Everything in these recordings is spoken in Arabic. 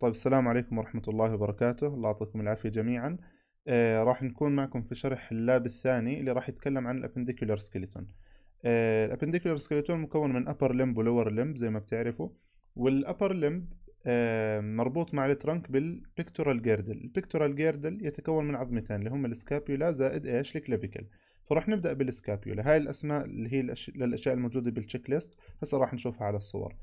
طيب السلام عليكم ورحمة الله وبركاته الله يعطيكم العافية جميعا آه راح نكون معكم في شرح اللاب الثاني اللي راح يتكلم عن الابنديكولار سكيلتون آه الابنديكولار سكيلتون مكون من upper limb و lower limb زي ما بتعرفوا والأبر limb آه مربوط مع الترنك بالبكتورال جيردل البيكتورال جيردل يتكون من عظمتين اللي هم السكابيولا زائد ايش الكليفيكال فراح نبدا بالسكابيولا هاي الاسماء اللي هي للاشياء الموجوده بالتشيك ليست هسه راح نشوفها على الصور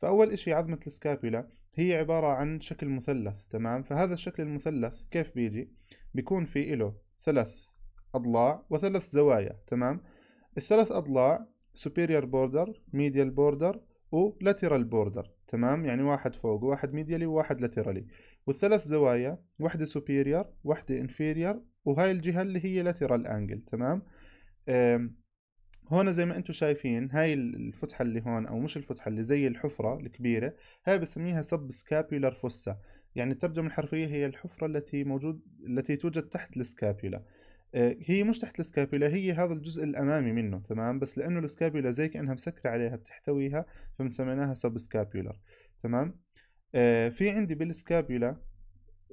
فاول شيء عظمه السكابيولا هي عبارة عن شكل مثلث تمام فهذا الشكل المثلث كيف بيجي بيكون في إله ثلاث أضلاع وثلاث زوايا تمام الثلاث أضلاع superior border medial border و lateral border تمام يعني واحد فوق واحد ميديالي وواحد لاترالي والثلاث زوايا واحدة superior واحدة inferior وهاي الجهة اللي هي lateral angle تمام هون زي ما انتم شايفين هاي الفتحة اللي هون او مش الفتحة اللي زي الحفرة الكبيرة هاي بسميها سب سكابيولار فوسا يعني الترجمة الحرفية هي الحفرة التي موجود التي توجد تحت السكابيولا آه، هي مش تحت السكابيولا هي هذا الجزء الامامي منه تمام بس لانه السكابيولا زي كانها مسكرة عليها بتحتويها فمسميناها سب سكابيولار تمام آه، في عندي بالسكابيولا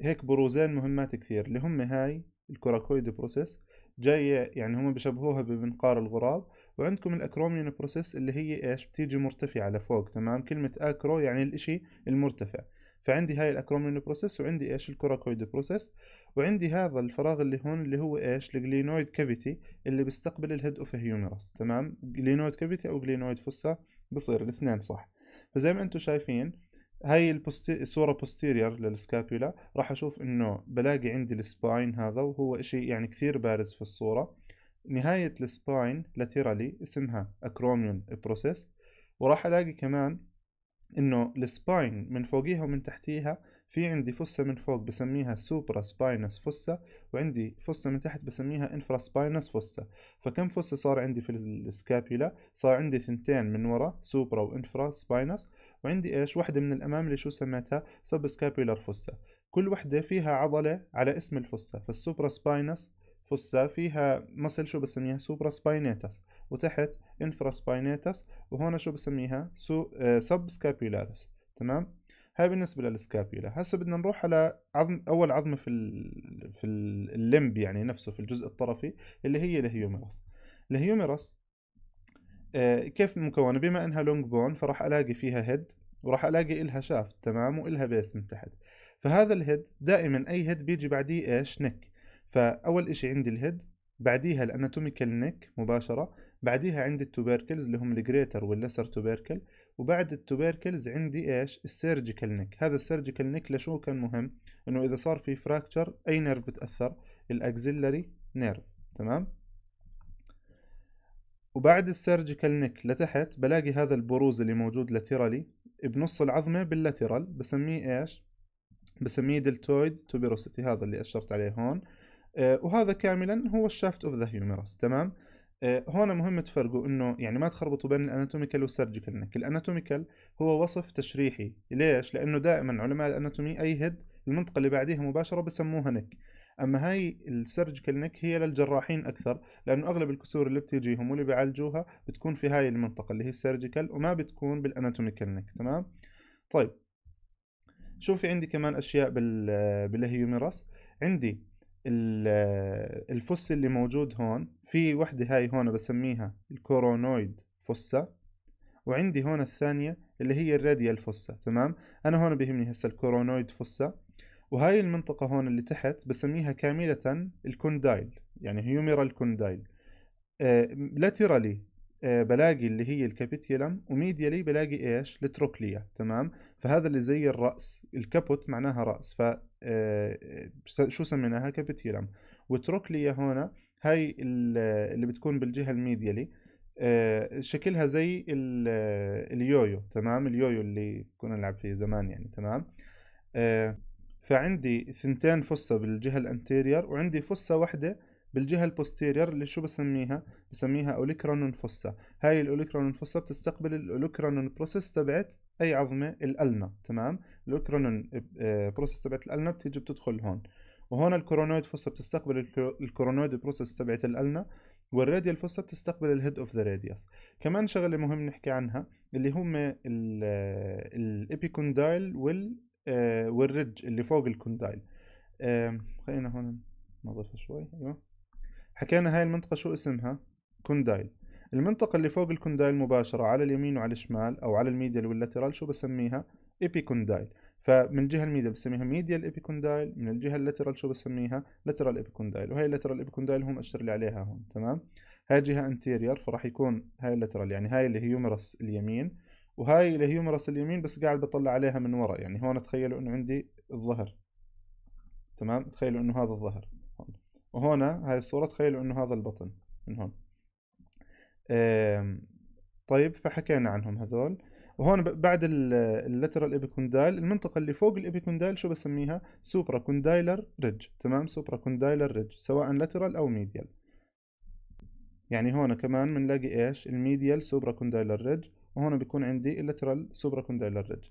هيك بروزين مهمات كثير اللي هم هاي الكوراكويد بروسيس جاية يعني هم بشبهوها بمنقار الغراب وعندكم الاكروميون يعني بروسيس اللي هي ايش بتيجي مرتفعه لفوق تمام كلمه اكرو يعني الاشي المرتفع فعندي هاي الاكروميون يعني بروسيس وعندي ايش الكوراكويد بروسيس وعندي هذا الفراغ اللي هون اللي هو ايش الجلينويد كافيتي اللي بيستقبل الهيد اوف هيوميرس تمام جلينويد كافيتي او جلينويد فوسا بصير الاثنين صح فزي ما انتم شايفين هاي الصوره بوستيرير للسكابيولا راح اشوف انه بلاقي عندي السباين هذا وهو اشي يعني كثير بارز في الصورة نهاية السباين لاتيرالي اسمها أكروميون بروسيس وراح ألاقي كمان إنه السباين من فوقيها ومن تحتيها في عندي فصة من فوق بسميها سوبرا سباينس فصة وعندي فصة من تحت بسميها انفرا سباينس فصة فكم فصة صار عندي في السكابيلا صار عندي ثنتين من ورا سوبرا وانفرا سباينس وعندي ايش واحدة من الامام اللي شو سميتها سب سكابيلر فصة كل وحدة فيها عضلة على اسم الفصة فالسوبرا سباينس فسة فيها مسل شو بسميها سوبرا سباينيتس وتحت انفرا سباينيتس وهون شو بسميها سو آه سب سكابيولاريس تمام هاي بالنسبة للسكابيولا هسه بدنا نروح على عظم أول عظمة في ال... في اللمب يعني نفسه في الجزء الطرفي اللي هي الهيوميرس الهيوميرس آه كيف مكونة بما انها لونج بون فراح الاقي فيها هيد وراح الاقي إلها شافت تمام وإلها بيس من تحت فهذا الهيد دائما اي هيد بيجي بعديه ايش نك فاول شيء عندي الهيد بعديها الاناتوميكال نيك مباشره بعديها عندي التوبيركلز اللي هم الجريتر واللسر توبيركل وبعد التوبيركلز عندي ايش السيرجيكال نيك هذا السيرجيكال نيك لشو كان مهم انه اذا صار في فراكتشر اي نيرف بتاثر الاكسلري نيرف تمام وبعد السيرجيكال نيك لتحت بلاقي هذا البروز اللي موجود لاتيرالي بنص العظمه باللاتيرال بسميه ايش بسميه دلتويد توبيروسيتي هذا اللي اشرت عليه هون آه، وهذا كاملا هو الشافت اوف ذا هيومرس تمام هون آه، مهم تفرقوا انه يعني ما تخربطوا بين الاناتوميكال والسيرجيكال نك الاناتوميكال هو وصف تشريحي ليش لانه دائما علماء الاناتومي اي هيد المنطقه اللي بعديها مباشره بسموها نك اما هاي السيرجيكال نك هي للجراحين اكثر لانه اغلب الكسور اللي بتيجيهم واللي بيعالجوها بتكون في هاي المنطقه اللي هي السيرجيكال وما بتكون بالاناتوميكال نك تمام طيب شو في عندي كمان اشياء بال بالهيوميراس عندي الفص اللي موجود هون في وحدة هاي هون بسميها الكورونويد فصة وعندي هون الثانية اللي هي الراديال فصة تمام أنا هون بيهمني هسا الكورونويد فصة وهاي المنطقة هون اللي تحت بسميها كاملة الكوندايل يعني هيوميرال كوندايل لاترالي آه، آه، بلاقي اللي هي الكابيتيلم وميديالي بلاقي ايش التروكليا تمام فهذا اللي زي الراس الكابوت معناها راس ف آه، آه، شو سميناها كابيتيلم وتروكليا هنا هاي اللي بتكون بالجهه الميديالي شكلها زي اليويو تمام اليويو اللي كنا نلعب فيه زمان يعني تمام فعندي ثنتين فصة بالجهة الانتيرير وعندي فصة واحدة بالجهه البوستيرير اللي شو بسميها بسميها اوليكرون فوسا هاي الاوليكرون فوسا بتستقبل الاوليكرون بروسيس تبعت اي عظمه الالنا تمام الاوليكرون آه، بروسيس تبعت الالنا بتيجي بتدخل هون وهون الكورونويد فوسا بتستقبل الكورونويد بروسيس تبعت الالنا والراديال فوسا بتستقبل الهيد اوف ذا راديوس كمان شغله مهم نحكي عنها اللي هم الابيكوندايل آه، وال آه، والرج اللي فوق الكوندايل خلينا هون نظفها شوي ايوه حكينا هاي المنطقة شو اسمها كوندايل المنطقة اللي فوق الكوندايل مباشرة على اليمين وعلى الشمال أو على الميديال واللاترال شو بسميها إبيكوندايل فمن الجهة الميديال بسميها ميديال إبيكوندايل من الجهة اللاترال شو بسميها لاترال إبيكوندايل وهي اللاترال إبيكوندايل هم أشر لي عليها هون تمام هاي جهة انتيرير فراح يكون هاي اللاترال يعني هاي اللي هي يومرس اليمين وهاي اللي هي يومرس اليمين بس قاعد بطلع عليها من ورا يعني هون تخيلوا انه عندي الظهر تمام تخيلوا انه هذا الظهر وهنا هاي الصورة تخيلوا انه هذا البطن من هون طيب فحكينا عنهم هذول وهون بعد اللترال ابيكوندايل المنطقة اللي فوق الابيكوندايل شو بسميها سوبرا كوندايلر ريدج تمام سوبرا كوندايلر ريدج سواء لترال او ميديال يعني هون كمان بنلاقي ايش الميديال سوبرا كوندايلر ريدج وهون بيكون عندي اللترال سوبرا كوندايلر ريدج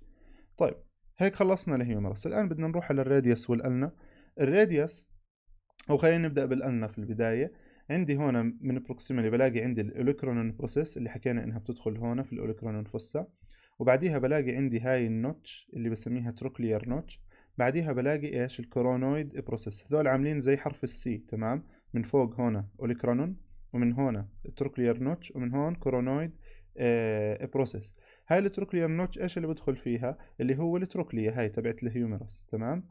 طيب هيك خلصنا الهيومرس الان بدنا نروح على الراديوس والالنا الراديوس او خلينا نبدا بالالنا في البدايه عندي هنا من بروكسيمالي بلاقي عندي الالكترونين بروسيس اللي حكينا انها بتدخل هنا في الالكترونين فوسا وبعديها بلاقي عندي هاي النوتش اللي بسميها تروكلير نوتش بعديها بلاقي ايش الكورونويد بروسيس هذول عاملين زي حرف السي تمام من فوق هنا اوليكرونون ومن هنا تروكلير نوتش ومن هون كورونويد آه بروسيس هاي التروكلير نوتش ايش اللي بدخل فيها اللي هو التروكليا هاي تبعت الهيومرس تمام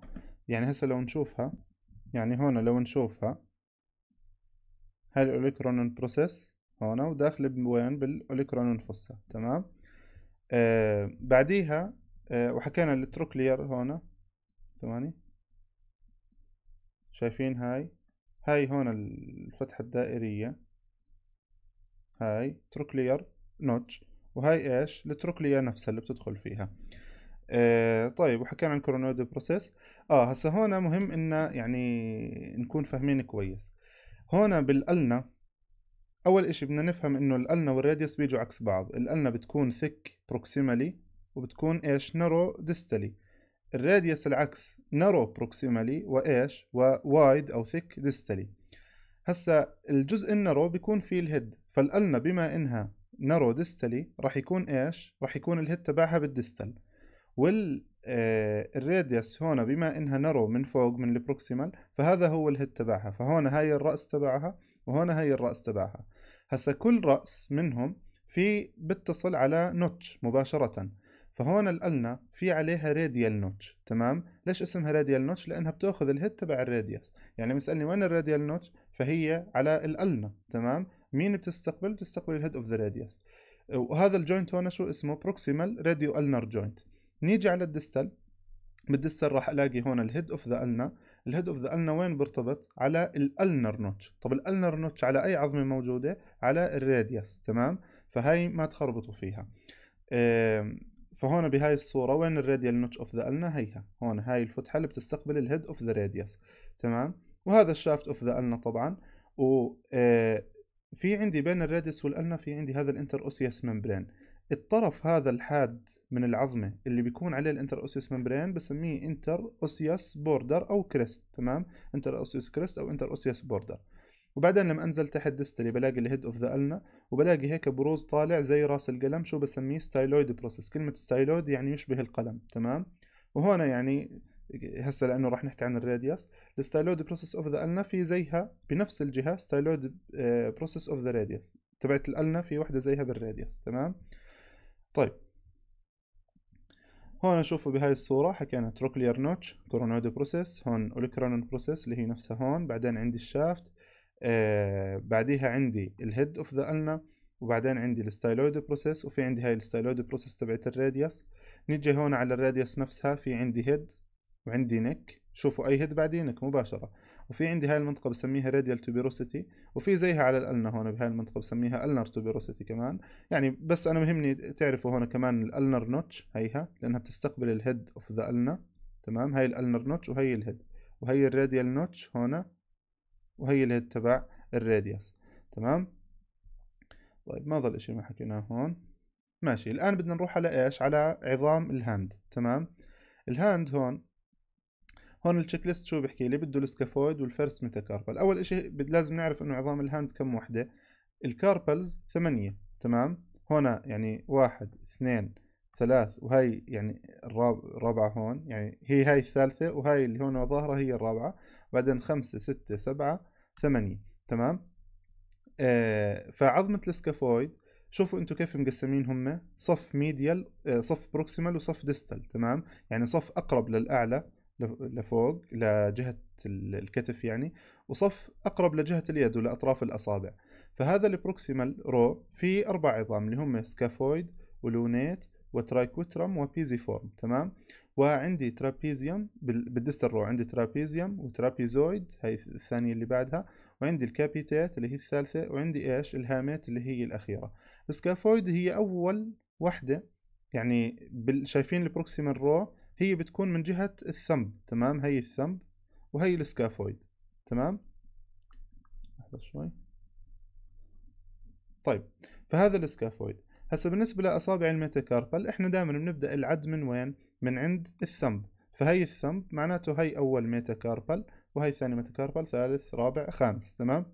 يعني هسه لو نشوفها يعني هون لو نشوفها هاي الأوليكرونين بروسيس هون وداخلة وين بالأوليكرونين فوسا تمام آه بعديها آه وحكينا التروكلير هون ثواني شايفين هاي هاي هون الفتحة الدائرية هاي تروكلير نوتش وهاي ايش التروكلير نفسها اللي بتدخل فيها آه طيب وحكينا عن كورونود بروسيس اه هسا هون مهم ان يعني نكون فاهمين كويس هون بالالنا اول اشي بدنا نفهم انه الالنا والراديوس بيجوا عكس بعض الالنا بتكون ثيك بروكسيمالي وبتكون ايش نارو ديستالي الراديوس العكس نارو بروكسيمالي وايش ووايد او ثيك ديستالي هسا الجزء النارو بيكون فيه الهيد فالالنا بما انها نارو ديستالي راح يكون ايش راح يكون الهيد تبعها بالديستال والراديوس آه، هون بما انها نرو من فوق من البروكسيمال فهذا هو الهيد تبعها فهون هاي الراس تبعها وهون هاي الراس تبعها هسا كل راس منهم في بتصل على نوتش مباشره فهون الالنا في عليها راديال نوتش تمام ليش اسمها راديال نوتش لانها بتاخذ الهيد تبع الراديوس يعني مسالني وين الراديال نوتش فهي على الالنا تمام مين بتستقبل بتستقبل الهيد اوف ذا راديوس وهذا الجوينت هون شو اسمه بروكسيمال راديو النر جوينت نيجي على الدستل بالدستل راح الاقي هون الهيد اوف ذا النا الهيد اوف ذا النا وين بيرتبط على الالنر نوتش طب الالنر نوتش على اي عظمه موجوده على الراديوس تمام فهي ما تخربطوا فيها فهون بهاي الصوره وين الراديال نوتش اوف ذا النا هيها هون هاي الفتحه اللي بتستقبل الهيد اوف ذا راديوس تمام وهذا الشافت اوف ذا النا طبعا و آه، في عندي بين الراديوس والالنا في عندي هذا الانتر اوسيوس ممبرين الطرف هذا الحاد من العظمه اللي بيكون عليه الانتر اوسيوس ممبرين بسميه انتر اوسيوس بوردر او كريست تمام انتر اوسيوس كريست او انتر اوسيوس بوردر وبعدين لما انزل تحت ديستلي بلاقي الهيد اوف ذا النا وبلاقي هيك بروز طالع زي راس القلم شو بسميه ستايلويد بروسيس كلمه ستايلويد يعني يشبه القلم تمام وهون يعني هسه لانه راح نحكي عن الراديوس الستايلويد بروسيس اوف ذا النا في زيها بنفس الجهه ستايلويد بروسيس اوف ذا راديوس تبعت الالنا في وحده زيها بالراديوس تمام طيب هون شوفوا بهاي الصورة حكينا تروكلير نوتش كورونويد بروسيس هون اوليكرونون بروسيس اللي هي نفسها هون بعدين عندي الشافت آه بعديها عندي الهيد اوف ذا النا وبعدين عندي الستايلويد بروسيس وفي عندي هاي الستايلويد بروسيس تبعت الراديوس نيجي هون على الراديوس نفسها في عندي هيد وعندي نك شوفوا اي هيد بعدينك مباشرة وفي عندي هاي المنطقه بسميها راديال توبيروسيتي وفي زيها على الالنا هون بهاي المنطقه بسميها النر توبيروسيتي كمان يعني بس انا مهمني تعرفوا هون كمان الالنر نوتش هيها لانها بتستقبل الهيد اوف ذا النا تمام هاي الالنر نوتش وهي الهيد وهي الراديال نوتش هون وهي الهيد تبع الراديوس تمام طيب ما ضل اشي ما حكيناه هون ماشي الان بدنا نروح على ايش على عظام الهاند تمام الهاند هون هون التشيك ليست شو بحكي لي بده السكافويد والفيرست ميتاكاربال اول شيء لازم نعرف انه عظام الهاند كم وحده الكاربلز ثمانية تمام هنا يعني واحد اثنين ثلاث وهي يعني الرابعة هون يعني هي هاي الثالثة وهاي اللي هون ظاهرة هي الرابعة بعدين خمسة ستة سبعة ثمانية تمام آه فعظمة السكافويد شوفوا انتم كيف مقسمين هم صف ميديال آه، صف بروكسيمال وصف ديستال تمام يعني صف اقرب للاعلى لفوق لجهة الكتف يعني وصف أقرب لجهة اليد ولأطراف الأصابع فهذا البروكسيمال رو فيه أربع عظام اللي هم سكافويد ولونيت وترايكوترم وبيزيفورم تمام وعندي ترابيزيوم بالدست رو عندي ترابيزيوم وترابيزويد هاي الثانية اللي بعدها وعندي الكابيتات اللي هي الثالثة وعندي ايش الهامات اللي هي الأخيرة السكافويد هي أول وحدة يعني شايفين البروكسيمال رو هي بتكون من جهة الثمب تمام هي الثمب وهي السكافويد تمام لحظة شوي طيب فهذا السكافويد هسا بالنسبة لأصابع الميتاكاربال احنا دائما بنبدأ العد من وين من عند الثمب فهي الثمب معناته هي أول ميتاكاربال وهي ثاني ميتاكاربال ثالث رابع خامس تمام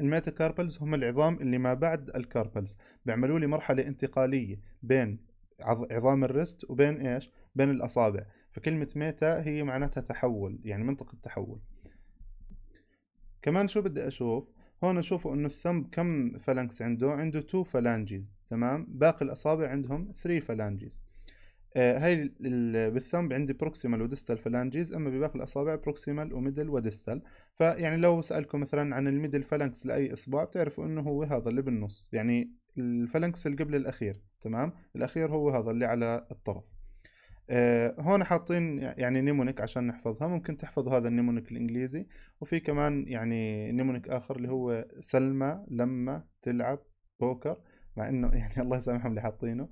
الميتاكاربلز هم العظام اللي ما بعد الكاربلز بيعملوا لي مرحلة انتقالية بين عظام الرست وبين ايش بين الأصابع فكلمة ميتا هي معناتها تحول يعني منطقة تحول كمان شو بدي أشوف هون شوفوا انه الثمب كم فالانكس عنده عنده 2 فالانجيز تمام باقي الاصابع عندهم 3 فالانجيز آه، هاي بالثمب عندي بروكسيمال وديستال فالانجيز اما بباقي الاصابع بروكسيمال وميدل وديستال فيعني لو سالكم مثلا عن الميدل فالانكس لاي اصبع بتعرفوا انه هو هذا اللي بالنص يعني الفالانكس اللي قبل الاخير تمام الاخير هو هذا اللي على الطرف آه، هون حاطين يعني نيمونيك عشان نحفظها ممكن تحفظوا هذا النيمونيك الانجليزي وفي كمان يعني نيمونيك اخر اللي هو سلمى لما تلعب بوكر مع انه يعني الله يسامحهم اللي حاطينه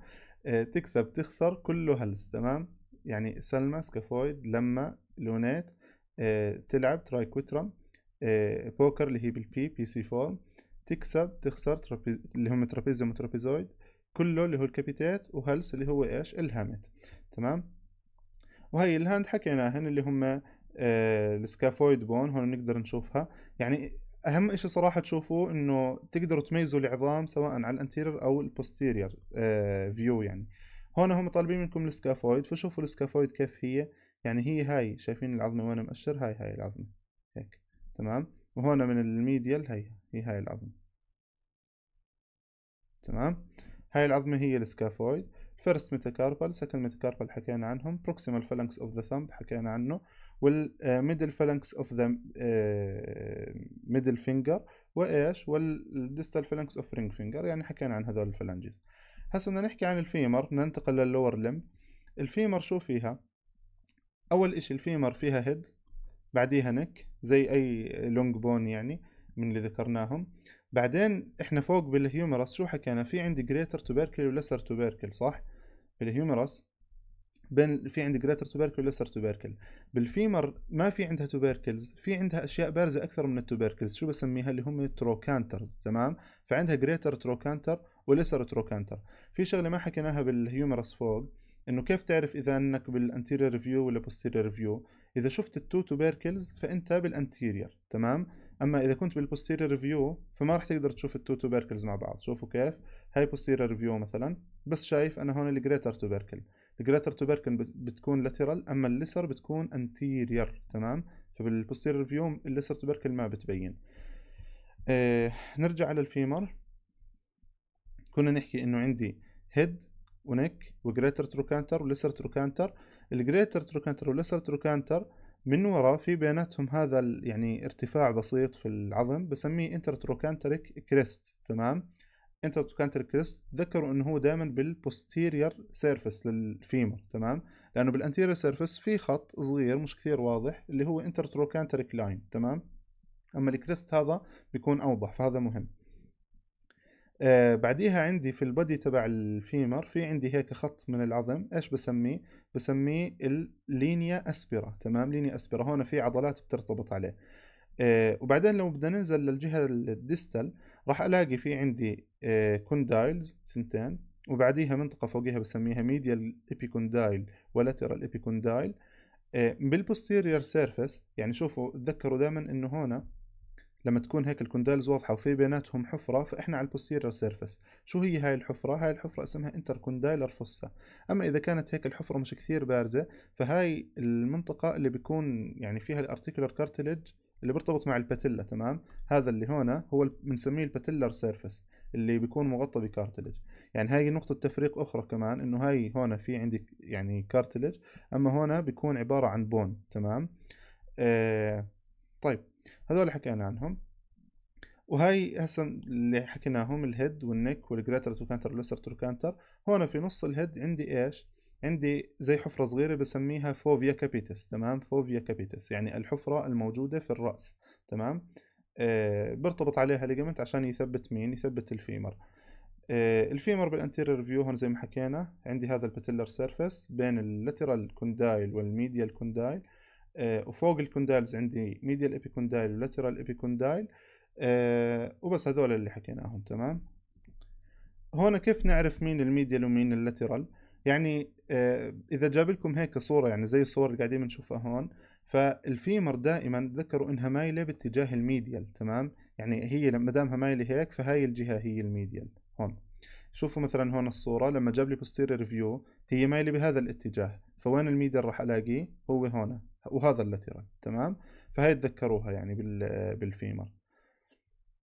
آه، تكسب تخسر كله هلس تمام يعني سلمى سكافويد لما لونيت آه، تلعب تراي كوترم بوكر اللي هي بالبي بي سي فورم تكسب تخسر ترابيز اللي هم ترابيزم وترابيزويد كله اللي هو الكابيتات وهلس اللي هو ايش الهامت تمام وهي الهاند حكيناهن اللي هم آه، السكافويد بون هون نقدر نشوفها يعني اهم شيء صراحه تشوفوه انه تقدروا تميزوا العظام سواء على الانتيرير او البوستيرير فيو آه، يعني هون هم طالبين منكم السكافويد فشوفوا السكافويد كيف هي يعني هي هاي شايفين العظمه وين مقشر هاي هاي العظمه هيك تمام وهون من الميديال هي هي هاي العظمه تمام هاي العظمه هي السكافويد first metacarpal second metacarpal حكينا عنهم proximal phalanx of the thumb حكينا عنه وال uh, middle phalanx of the uh, middle finger وايش distal phalanx of ring finger يعني حكينا عن هذول الفلانجز هسه بدنا نحكي عن الفيمر ننتقل لللور لم الفيمر شو فيها اول اشي الفيمر فيها هيد بعديها نك زي اي لونج بون يعني من اللي ذكرناهم بعدين احنا فوق بالهيومرس شو حكينا في عندي جريتر توبيركل ولسر توبيركل صح في الهيومرس بين في عندي جريتر توبيركل ولسر توبيركل بالفيمر ما في عندها توبيركلز في عندها اشياء بارزه اكثر من التوبيركلز شو بسميها اللي هم التروكانترز تمام فعندها جريتر تروكانتر وليسر تروكانتر في شغله ما حكيناها بالهيومرس فوق انه كيف تعرف اذا انك بالانتيرير فيو ولا بوستيرير فيو اذا شفت التو توبيركلز فانت بالانتيرير تمام اما اذا كنت بالبوستيرير فيو فما راح تقدر تشوف التو توبيركلز مع بعض شوفوا كيف هاي بوستيرير فيو مثلا بس شايف انا هون الجريتر توبركل الجريتر توبركل بتكون لاترال اما الليسر بتكون انتيرير تمام فبالبوستير ريفيو الليسر توبركل ما بتبين آه نرجع على الفيمر كنا نحكي انه عندي هيد ونك وجريتر تروكانتر وليسر تروكانتر الجريتر تروكانتر والليسر تروكانتر من وراء في بيناتهم هذا يعني ارتفاع بسيط في العظم بسميه انتر تروكانتريك كريست تمام انتر كانتر كريست تذكروا انه هو دائما بالبوستيرير سيرفس للفيمر تمام لانه بالانتيرير سيرفس في خط صغير مش كثير واضح اللي هو انتر تروكانتريك تمام اما الكريست هذا بيكون اوضح فهذا مهم آه بعديها عندي في البادي تبع الفيمر في عندي هيك خط من العظم ايش بسميه بسميه اللينيا اسبرا تمام لينيا اسبرا هون في عضلات بترتبط عليه آه وبعدين لو بدنا ننزل للجهه الديستال راح الاقي في عندي آه، كوندايلز ثنتين وبعديها منطقه فوقيها بسميها ميديال ايبيكوندايل ولاترال ابيكوندايل آه، بالبوستيريور سيرفيس يعني شوفوا تذكروا دائما انه هنا لما تكون هيك الكوندايلز واضحه وفي بيناتهم حفره فاحنا على البوستيريور سيرفيس شو هي هاي الحفره هاي الحفره اسمها انتر كوندايلر فوسا اما اذا كانت هيك الحفره مش كثير بارزه فهاي المنطقه اللي بيكون يعني فيها الارتيكولر كارتلج اللي بيرتبط مع الباتيلا تمام هذا اللي هنا هو بنسميه الباتيلر سيرفس اللي بيكون مغطى بكارتلج يعني هاي نقطة تفريق أخرى كمان إنه هاي هنا في عندي يعني كارتلج أما هنا بيكون عبارة عن بون تمام آه طيب هذول حكينا عنهم وهي هسه اللي حكيناهم الهيد والنك والجريتر تو كانتر تركانتر تو كانتر هون في نص الهيد عندي ايش عندي زي حفرة صغيرة بسميها فوفيا كابيتس تمام فوفيا كابيتس يعني الحفرة الموجودة في الرأس تمام آه برتبط عليها ليجمنت عشان يثبت مين يثبت الفيمر آه الفيمر بالانتيرير فيو هون زي ما حكينا عندي هذا الباتيلر سيرفيس بين اللاترال كوندايل والميديال كوندايل آه وفوق الكوندايلز عندي ميديال ايبيكوندايل ولاترال ايبيكوندايل آه وبس هذول اللي حكيناهم تمام هون كيف نعرف مين الميديال ومين اللاترال يعني آه، اذا جاب لكم هيك صوره يعني زي الصور اللي قاعدين بنشوفها هون فالفيمر دائما تذكروا انها مايله باتجاه الميديال تمام يعني هي لما دامها مايله هيك فهاي الجهه هي الميديال هون شوفوا مثلا هون الصوره لما جاب لي بوستيرير فيو هي مايله بهذا الاتجاه فوين الميديال راح الاقيه هو هون وهذا اللاتيرال تمام فهي تذكروها يعني بالفيمر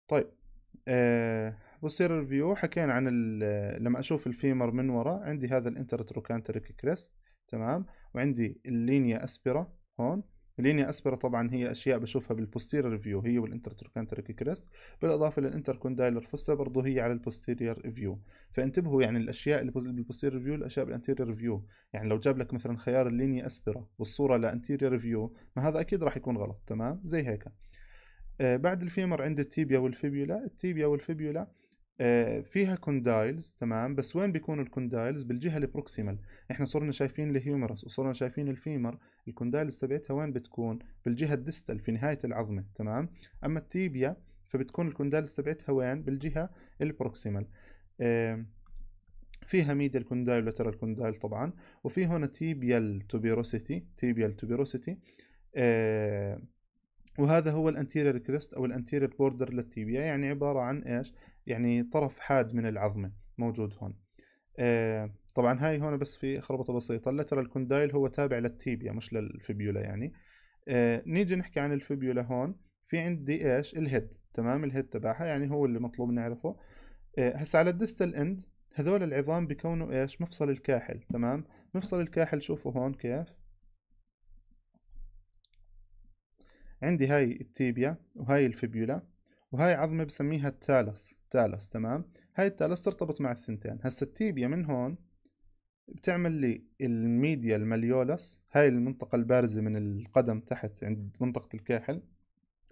طيب آه بصير ريفيو حكينا عن لما اشوف الفيمر من وراء عندي هذا تروكانتريك كريست تمام وعندي اللينيا اسبرا هون اللينيا اسبرا طبعا هي اشياء بشوفها بالبوستيرير ريفيو هي تروكانتريك كريست بالاضافه كوندايلر فوسا برضه هي على البوستيرير ريفيو فانتبهوا يعني الاشياء اللي بالبوستيرير ريفيو الاشياء بالانتيرير ريفيو يعني لو جاب لك مثلا خيار اللينيا اسبرا والصوره لانتيرير ريفيو ما هذا اكيد راح يكون غلط تمام زي هيك آه، بعد الفيمر عند التيبيا والفيبيولا التيبيا والفيبيولا آه، فيها كوندايلز تمام بس وين بيكونوا الكوندايلز بالجهه البروكسيمال احنا صرنا شايفين الهيومرس وصرنا شايفين الفيمر الكوندايلز تبعتها وين بتكون بالجهه الديستال في نهايه العظمه تمام اما التيبيا فبتكون الكوندايلز تبعتها وين بالجهه البروكسيمال فيها ميديال كوندايل ولاترال كوندايل طبعا وفي هنا تيبيال توبيروسيتي تيبيال توبيروسيتي وهذا هو الانتيرير كريست او الانتيرير بوردر للتيبيا يعني عباره عن ايش يعني طرف حاد من العظمه موجود هون آه، طبعا هاي هون بس في خربطه بسيطه اللترال كوندايل هو تابع للتيبيا مش للفيبيولا يعني آه، نيجي نحكي عن الفيبيولا هون في عندي ايش الهيد تمام الهيد تبعها يعني هو اللي مطلوب نعرفه آه، هسه هسا على الديستال اند هذول العظام بكونوا ايش مفصل الكاحل تمام مفصل الكاحل شوفوا هون كيف عندي هاي التيبيا وهاي الفيبيولا وهاي عظمة بسميها التالس تالس تمام هاي التالس ترتبط مع الثنتين هسا التيبيا من هون بتعمل لي الميديا المليولس هاي المنطقة البارزة من القدم تحت عند منطقة الكاحل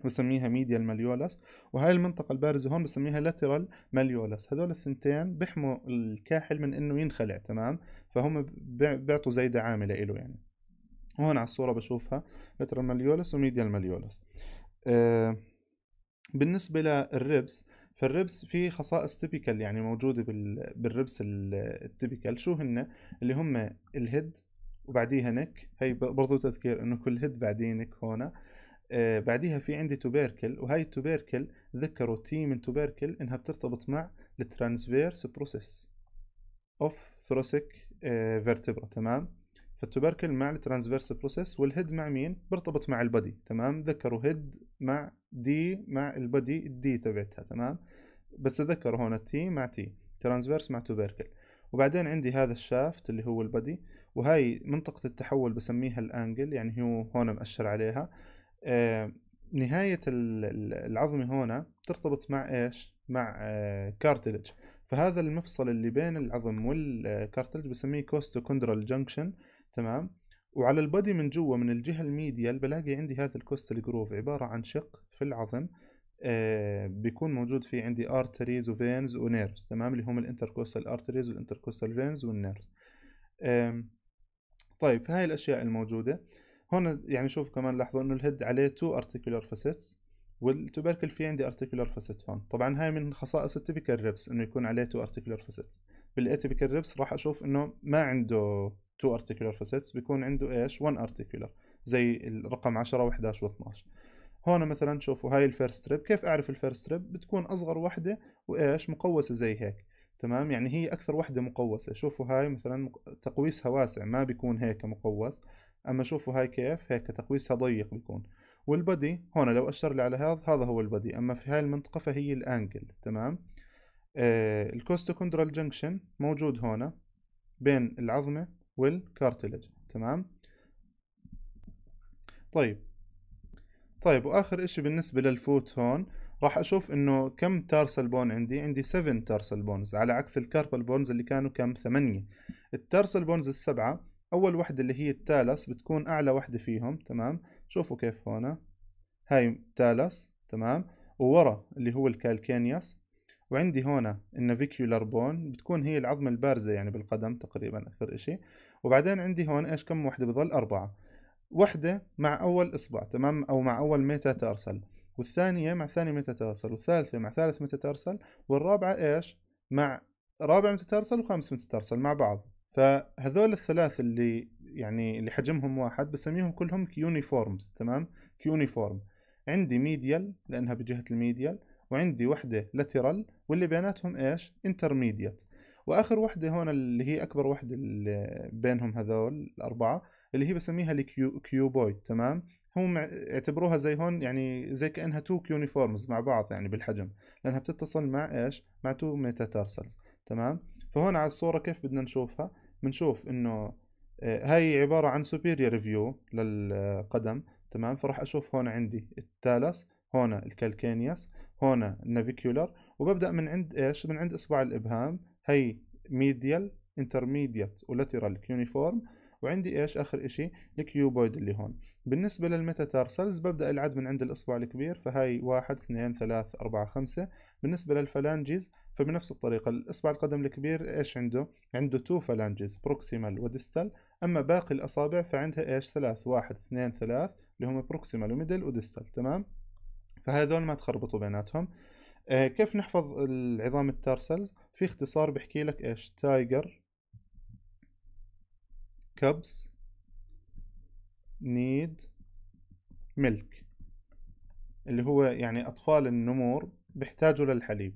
بسميها ميديا المليولس وهاي المنطقة البارزة هون بسميها لاترال مليولس هذول الثنتين بيحموا الكاحل من انه ينخلع تمام فهم بيعطوا زي دعامة له يعني وهون على الصورة بشوفها لاترال مليولس وميديا المليولس أه بالنسبة للربس فالربس في خصائص تيبيكال يعني موجودة بالربس التيبيكال شو هن اللي هم الهيد وبعديها نك هي برضو تذكير انه كل هيد بعديه نك هون آه، بعديها في عندي توبيركل وهي التوبيركل ذكروا تي من توبيركل انها بترتبط مع الترانسفيرس بروسيس اوف ثروسك فيرتبرا تمام فالتوبركل مع الترانسفيرس بروسيس والهيد مع مين برتبط مع البدي تمام ذكروا هيد مع دي مع البادي الدي تبعتها تمام بس اتذكر هون تي مع تي ترانسفيرس مع توبيركل وبعدين عندي هذا الشافت اللي هو البادي وهاي منطقة التحول بسميها الانجل يعني هو هون مأشر عليها آه نهاية العظمة هون ترتبط مع ايش؟ مع آه كارتلج فهذا المفصل اللي بين العظم والكارتلج آه، بسميه كوستو كوندرال جنكشن تمام وعلى البادي من جوا من الجهة الميديا بلاقي عندي هذا الكوستال جروف عبارة عن شق في العظم آه بيكون موجود فيه عندي ارتريز وفينز ونيرفز تمام اللي هم الانتركوستال ارتريز والانتركوستال فينز والنيرفز آه طيب هاي الاشياء الموجودة هون يعني شوف كمان لاحظوا انه الهيد عليه تو ارتيكولار فاسيتس والتوبركل في عندي ارتيكولار فاسيت هون طبعا هاي من خصائص التيبيكال ريبس انه يكون عليه تو ارتيكولار فاسيتس بالاتيبيكال ريبس راح اشوف انه ما عنده تو ارتكيولار فاسيتس بيكون عنده ايش 1 ارتكيولار زي الرقم 10 و11 و12 هون مثلا شوفوا هاي الفيرست ريب كيف اعرف الفيرست ريب بتكون اصغر وحده وايش مقوسه زي هيك تمام يعني هي اكثر وحده مقوسه شوفوا هاي مثلا تقويسها واسع ما بيكون هيك مقوس اما شوفوا هاي كيف هيك تقويسها ضيق بيكون والبدي هون لو اشر لي على هذا هذا هو البدي اما في هاي المنطقه فهي الانجل تمام آه الكوستوكوندرال جنكشن موجود هون بين العظمه والكارتلج تمام طيب طيب واخر اشي بالنسبة للفوت هون راح اشوف انه كم تارسل بون عندي عندي 7 تارسل بونز على عكس الكاربال بونز اللي كانوا كم 8 التارسل بونز السبعة اول وحدة اللي هي التالس بتكون اعلى وحدة فيهم تمام شوفوا كيف هون هاي تالس تمام وورا اللي هو الكالكانياس وعندي هون النافيكيولار بون بتكون هي العظمة البارزة يعني بالقدم تقريبا أكثر إشي وبعدين عندي هون ايش كم وحده بضل اربعه وحده مع اول اصبع تمام او مع اول ميتا تارسل والثانيه مع ثاني ميتا تارسل والثالثه مع ثالث ميتا تارسل والرابعه ايش مع رابع متتارسل وخامس متتارسل مع بعض فهذول الثلاث اللي يعني اللي حجمهم واحد بسميهم كلهم كيونيفورمز تمام كيونيفورم عندي ميديال لانها بجهه الميديال وعندي وحده لاترال واللي بيناتهم ايش انترميديت واخر وحده هون اللي هي اكبر وحده بينهم هذول الاربعه اللي هي بسميها الكيو كيوبويد تمام هم اعتبروها زي هون يعني زي كانها تو كيونيفورمز مع بعض يعني بالحجم لانها بتتصل مع ايش مع تو ميتاتارسلز تمام فهون على الصوره كيف بدنا نشوفها بنشوف انه آه، هاي عباره عن سوبيريور فيو للقدم تمام فراح اشوف هون عندي التالس هون الكالكينياس هون النافيكيولر وببدا من عند ايش من عند اصبع الابهام هي ميديال انترميديت ولاترال كيونيفورم وعندي ايش اخر اشي الكيوبويد اللي هون بالنسبة للميتاتارسلز ببدأ العد من عند الاصبع الكبير فهي واحد اثنين ثلاث اربعة خمسة بالنسبة للفلانجز فبنفس الطريقة الاصبع القدم الكبير ايش عنده عنده تو فلانجز بروكسيمال وديستال اما باقي الاصابع فعندها ايش ثلاث واحد اثنين ثلاث اللي هم بروكسيمال وميدل وديستال تمام فهذول ما تخربطوا بيناتهم آه كيف نحفظ العظام التارسلز في اختصار بحكي لك ايش تايجر كبس نيد ملك اللي هو يعني اطفال النمور بيحتاجوا للحليب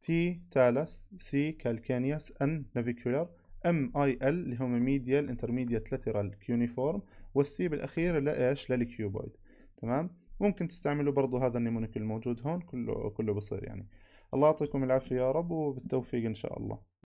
تي تالس سي كالكانياس ان نافيكولار ام اي ال اللي هم ميديال انترميديت لاترال كيونيفورم والسي بالاخير لايش للكيوبويد تمام ممكن تستعملوا برضو هذا النيمونيك الموجود هون كله كله بصير يعني الله يعطيكم العافية يا رب وبالتوفيق إن شاء الله